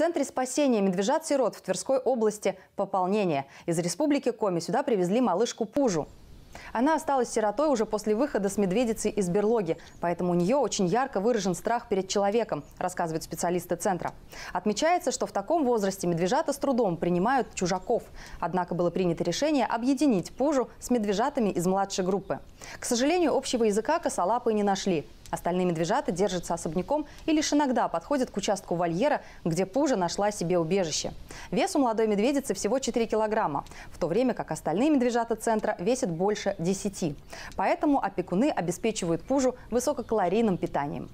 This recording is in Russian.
центре спасения медвежат-сирот в Тверской области пополнение. Из республики Коми сюда привезли малышку Пужу. Она осталась сиротой уже после выхода с медведицей из берлоги, поэтому у нее очень ярко выражен страх перед человеком, рассказывают специалисты центра. Отмечается, что в таком возрасте медвежата с трудом принимают чужаков. Однако было принято решение объединить пужу с медвежатами из младшей группы. К сожалению, общего языка косолапы не нашли. Остальные медвежата держатся особняком и лишь иногда подходят к участку вольера, где пужа нашла себе убежище. Вес у молодой медведицы всего 4 килограмма, в то время как остальные медвежата центра весят больше 10. Поэтому опекуны обеспечивают пужу высококалорийным питанием.